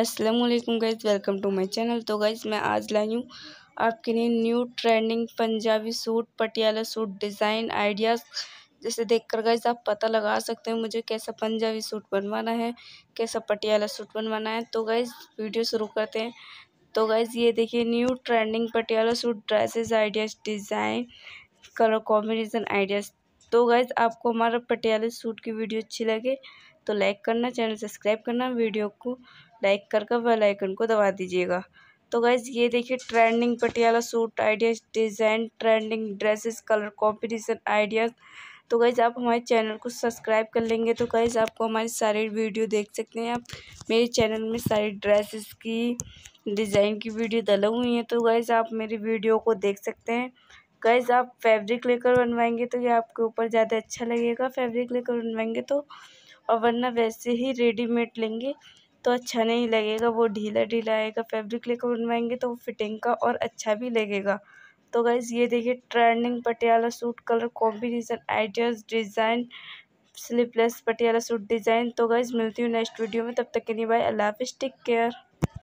Aslam guys welcome to my channel तो guys मैं आज लाई हूँ आपके लिए new trending Punjabi suit Patiala suit design ideas जैसे देखकर गाइज आप पता लगा सकते हैं मुझे कैसा पंजाबी सूट बनवाना है कैसा पटियाला सूट बनवाना है तो गाइज़ वीडियो शुरू करते हैं तो गाइज़ ये देखिए new trending Patiala suit dresses ideas design colour combination ideas तो गाइज़ आपको हमारा पटियाला सूट की वीडियो अच्छी लगे तो लाइक करना चैनल सब्सक्राइब करना वीडियो को लाइक कर बेल आइकन को दबा दीजिएगा तो गैस ये देखिए trending Patiala suit ideas design trending dresses colour competition ideas तो गैज़ आप हमारे चैनल को सब्सक्राइब कर लेंगे तो गैज़ आपको हमारी सारी वीडियो देख सकते हैं आप मेरे चैनल में सारी ड्रेसेस की डिज़ाइन की वीडियो डला हुई हैं तो गैज़ आप मेरी वीडियो को देख सकते हैं गैज़ आप फैब्रिक लेकर बनवाएंगे तो ये आपके ऊपर ज़्यादा अच्छा लगेगा फैब्रिक लेकर बनवाएंगे तो और वरना वैसे ही रेडीमेड लेंगे तो अच्छा नहीं लगेगा वो ढीला ढीला आएगा फैब्रिक लेकर बनवाएंगे तो वो फिटिंग का और अच्छा भी लगेगा तो गाइज़ ये देखिए trending Patiala suit colour combination ideas design sleeveless Patiala suit design तो गाइज़ मिलती हूँ नेक्स्ट वीडियो में तब तक के लिए बाय अल्लाह हाफिज़ टेक केयर